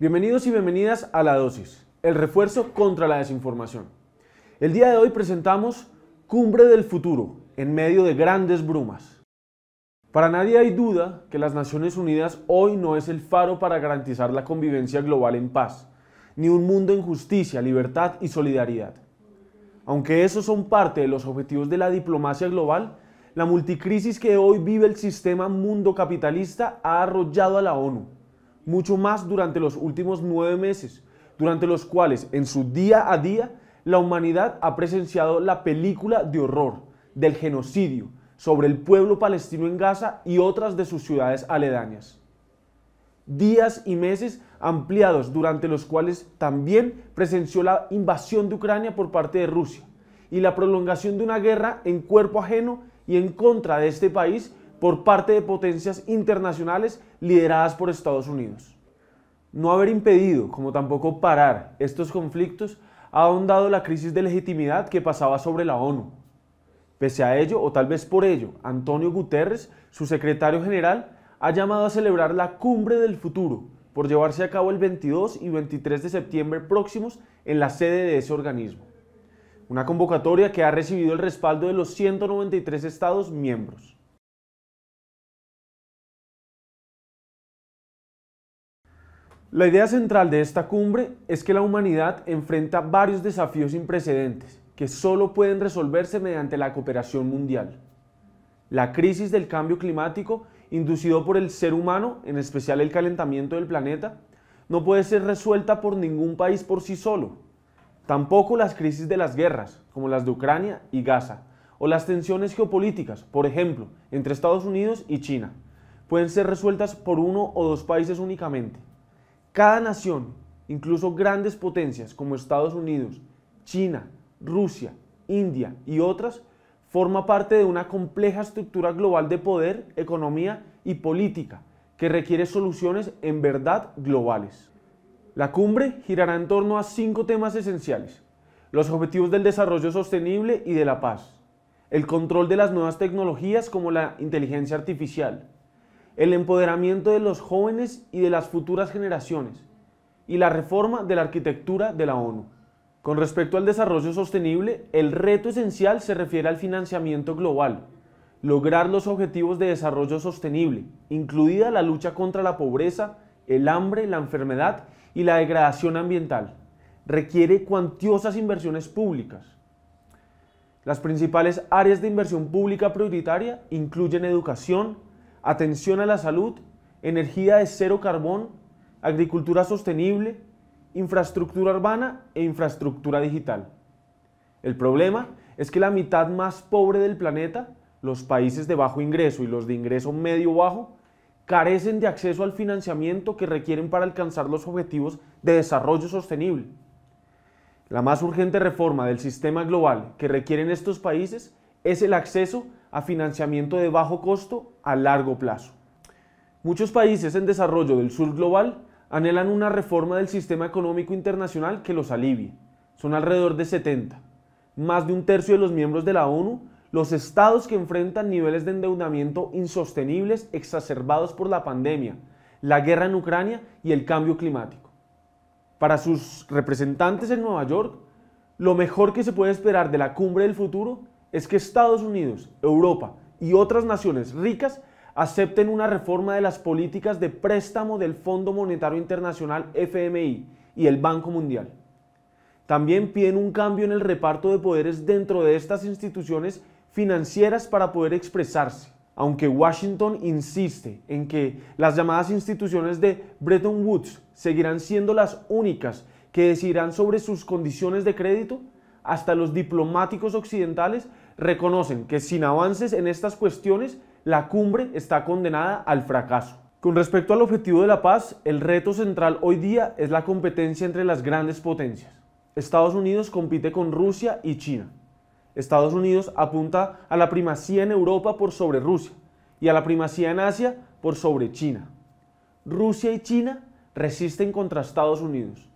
Bienvenidos y bienvenidas a La Dosis, el refuerzo contra la desinformación. El día de hoy presentamos Cumbre del Futuro en medio de grandes brumas. Para nadie hay duda que las Naciones Unidas hoy no es el faro para garantizar la convivencia global en paz, ni un mundo en justicia, libertad y solidaridad. Aunque esos son parte de los objetivos de la diplomacia global, la multicrisis que hoy vive el sistema mundo capitalista ha arrollado a la ONU mucho más durante los últimos nueve meses, durante los cuales en su día a día la humanidad ha presenciado la película de horror del genocidio sobre el pueblo palestino en Gaza y otras de sus ciudades aledañas. Días y meses ampliados durante los cuales también presenció la invasión de Ucrania por parte de Rusia y la prolongación de una guerra en cuerpo ajeno y en contra de este país por parte de potencias internacionales lideradas por Estados Unidos. No haber impedido, como tampoco parar, estos conflictos ha ahondado la crisis de legitimidad que pasaba sobre la ONU. Pese a ello, o tal vez por ello, Antonio Guterres, su secretario general, ha llamado a celebrar la Cumbre del Futuro, por llevarse a cabo el 22 y 23 de septiembre próximos en la sede de ese organismo. Una convocatoria que ha recibido el respaldo de los 193 estados miembros. La idea central de esta cumbre es que la humanidad enfrenta varios desafíos sin precedentes que solo pueden resolverse mediante la cooperación mundial. La crisis del cambio climático inducido por el ser humano, en especial el calentamiento del planeta, no puede ser resuelta por ningún país por sí solo. Tampoco las crisis de las guerras, como las de Ucrania y Gaza, o las tensiones geopolíticas, por ejemplo, entre Estados Unidos y China, pueden ser resueltas por uno o dos países únicamente. Cada nación, incluso grandes potencias como Estados Unidos, China, Rusia, India y otras, forma parte de una compleja estructura global de poder, economía y política que requiere soluciones en verdad globales. La cumbre girará en torno a cinco temas esenciales. Los objetivos del desarrollo sostenible y de la paz. El control de las nuevas tecnologías como la inteligencia artificial el empoderamiento de los jóvenes y de las futuras generaciones, y la reforma de la arquitectura de la ONU. Con respecto al desarrollo sostenible, el reto esencial se refiere al financiamiento global, lograr los objetivos de desarrollo sostenible, incluida la lucha contra la pobreza, el hambre, la enfermedad y la degradación ambiental. Requiere cuantiosas inversiones públicas. Las principales áreas de inversión pública prioritaria incluyen educación, atención a la salud, energía de cero carbón, agricultura sostenible, infraestructura urbana e infraestructura digital. El problema es que la mitad más pobre del planeta, los países de bajo ingreso y los de ingreso medio bajo, carecen de acceso al financiamiento que requieren para alcanzar los objetivos de desarrollo sostenible. La más urgente reforma del sistema global que requieren estos países es el acceso a financiamiento de bajo costo a largo plazo. Muchos países en desarrollo del sur global anhelan una reforma del sistema económico internacional que los alivie. Son alrededor de 70. Más de un tercio de los miembros de la ONU, los estados que enfrentan niveles de endeudamiento insostenibles exacerbados por la pandemia, la guerra en Ucrania y el cambio climático. Para sus representantes en Nueva York, lo mejor que se puede esperar de la cumbre del futuro es que Estados Unidos, Europa y otras naciones ricas acepten una reforma de las políticas de préstamo del Fondo Monetario Internacional FMI y el Banco Mundial. También piden un cambio en el reparto de poderes dentro de estas instituciones financieras para poder expresarse, aunque Washington insiste en que las llamadas instituciones de Bretton Woods seguirán siendo las únicas que decidirán sobre sus condiciones de crédito, hasta los diplomáticos occidentales reconocen que sin avances en estas cuestiones, la cumbre está condenada al fracaso. Con respecto al objetivo de la paz, el reto central hoy día es la competencia entre las grandes potencias. Estados Unidos compite con Rusia y China. Estados Unidos apunta a la primacía en Europa por sobre Rusia y a la primacía en Asia por sobre China. Rusia y China resisten contra Estados Unidos.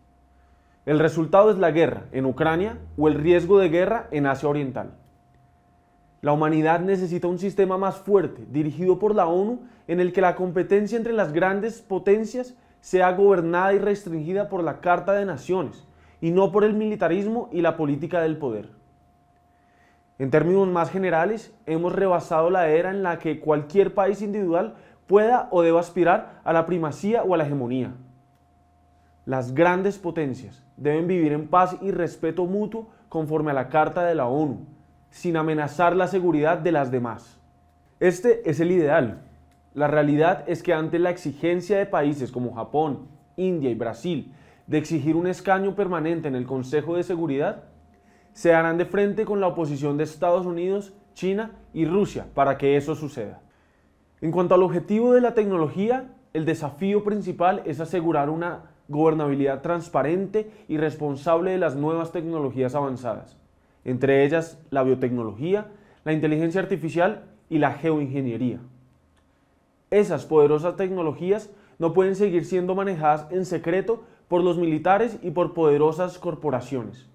El resultado es la guerra en Ucrania o el riesgo de guerra en Asia Oriental. La humanidad necesita un sistema más fuerte, dirigido por la ONU, en el que la competencia entre las grandes potencias sea gobernada y restringida por la Carta de Naciones, y no por el militarismo y la política del poder. En términos más generales, hemos rebasado la era en la que cualquier país individual pueda o deba aspirar a la primacía o a la hegemonía. Las grandes potencias deben vivir en paz y respeto mutuo conforme a la Carta de la ONU, sin amenazar la seguridad de las demás. Este es el ideal. La realidad es que ante la exigencia de países como Japón, India y Brasil de exigir un escaño permanente en el Consejo de Seguridad, se harán de frente con la oposición de Estados Unidos, China y Rusia para que eso suceda. En cuanto al objetivo de la tecnología, el desafío principal es asegurar una gobernabilidad transparente y responsable de las nuevas tecnologías avanzadas entre ellas la biotecnología, la inteligencia artificial y la geoingeniería. Esas poderosas tecnologías no pueden seguir siendo manejadas en secreto por los militares y por poderosas corporaciones.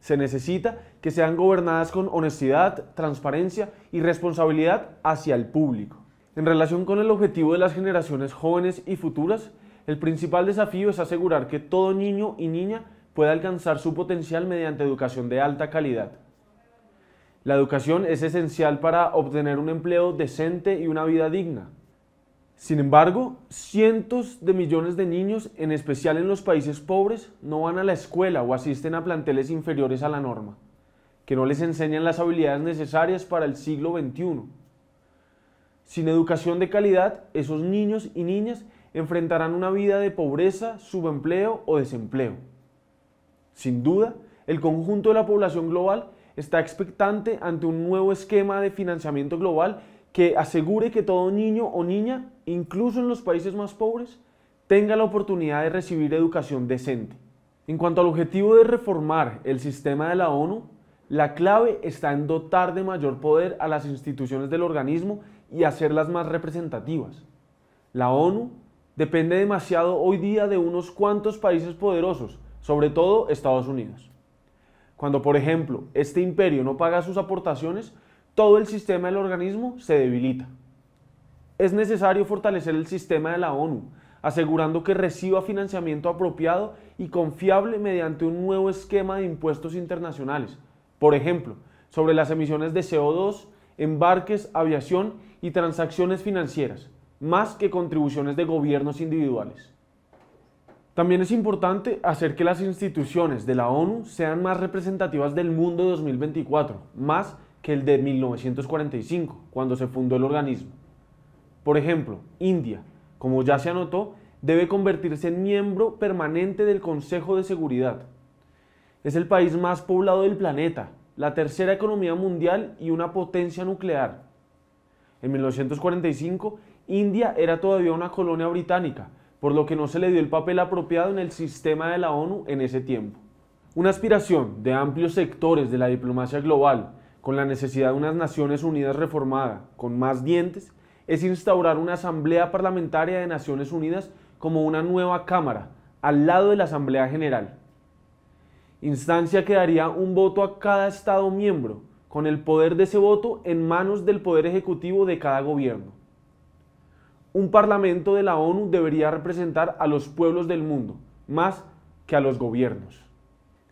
Se necesita que sean gobernadas con honestidad, transparencia y responsabilidad hacia el público. En relación con el objetivo de las generaciones jóvenes y futuras, el principal desafío es asegurar que todo niño y niña pueda alcanzar su potencial mediante educación de alta calidad. La educación es esencial para obtener un empleo decente y una vida digna. Sin embargo, cientos de millones de niños, en especial en los países pobres, no van a la escuela o asisten a planteles inferiores a la norma, que no les enseñan las habilidades necesarias para el siglo XXI. Sin educación de calidad, esos niños y niñas enfrentarán una vida de pobreza, subempleo o desempleo. Sin duda, el conjunto de la población global está expectante ante un nuevo esquema de financiamiento global que asegure que todo niño o niña, incluso en los países más pobres, tenga la oportunidad de recibir educación decente. En cuanto al objetivo de reformar el sistema de la ONU, la clave está en dotar de mayor poder a las instituciones del organismo y hacerlas más representativas. La ONU depende demasiado hoy día de unos cuantos países poderosos, sobre todo Estados Unidos. Cuando, por ejemplo, este imperio no paga sus aportaciones, todo el sistema del organismo se debilita. Es necesario fortalecer el sistema de la ONU, asegurando que reciba financiamiento apropiado y confiable mediante un nuevo esquema de impuestos internacionales, por ejemplo, sobre las emisiones de CO2, embarques, aviación y transacciones financieras, más que contribuciones de gobiernos individuales. También es importante hacer que las instituciones de la ONU sean más representativas del mundo de 2024, más que el de 1945, cuando se fundó el organismo. Por ejemplo, India, como ya se anotó, debe convertirse en miembro permanente del Consejo de Seguridad. Es el país más poblado del planeta, la tercera economía mundial y una potencia nuclear. En 1945, India era todavía una colonia británica, por lo que no se le dio el papel apropiado en el sistema de la ONU en ese tiempo. Una aspiración de amplios sectores de la diplomacia global, con la necesidad de unas Naciones Unidas reformada, con más dientes, es instaurar una Asamblea Parlamentaria de Naciones Unidas como una nueva Cámara, al lado de la Asamblea General. Instancia que daría un voto a cada Estado miembro, con el poder de ese voto en manos del poder ejecutivo de cada gobierno un parlamento de la ONU debería representar a los pueblos del mundo, más que a los gobiernos.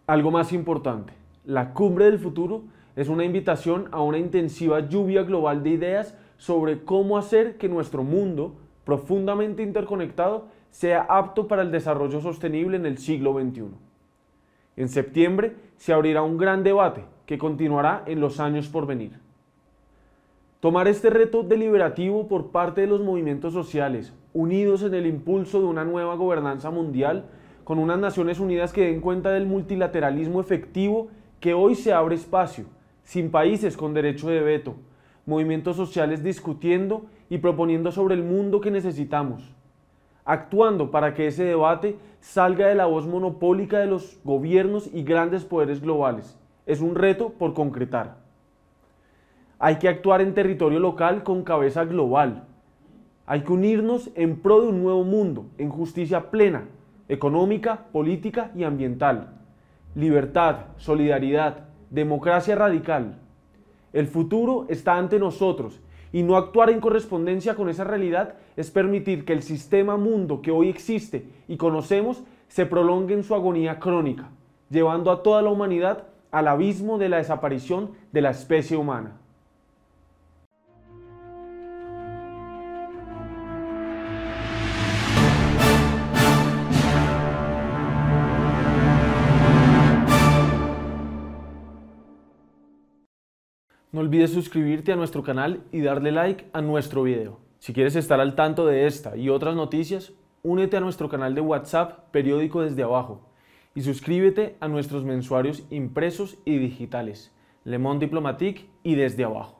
Algo más importante, la cumbre del futuro es una invitación a una intensiva lluvia global de ideas sobre cómo hacer que nuestro mundo, profundamente interconectado, sea apto para el desarrollo sostenible en el siglo XXI. En septiembre se abrirá un gran debate que continuará en los años por venir. Tomar este reto deliberativo por parte de los movimientos sociales, unidos en el impulso de una nueva gobernanza mundial, con unas Naciones Unidas que den cuenta del multilateralismo efectivo que hoy se abre espacio, sin países con derecho de veto, movimientos sociales discutiendo y proponiendo sobre el mundo que necesitamos, actuando para que ese debate salga de la voz monopólica de los gobiernos y grandes poderes globales. Es un reto por concretar. Hay que actuar en territorio local con cabeza global. Hay que unirnos en pro de un nuevo mundo, en justicia plena, económica, política y ambiental. Libertad, solidaridad, democracia radical. El futuro está ante nosotros y no actuar en correspondencia con esa realidad es permitir que el sistema mundo que hoy existe y conocemos se prolongue en su agonía crónica, llevando a toda la humanidad al abismo de la desaparición de la especie humana. No olvides suscribirte a nuestro canal y darle like a nuestro video. Si quieres estar al tanto de esta y otras noticias, únete a nuestro canal de WhatsApp Periódico desde abajo y suscríbete a nuestros mensuarios impresos y digitales, Le Monde Diplomatique y desde abajo.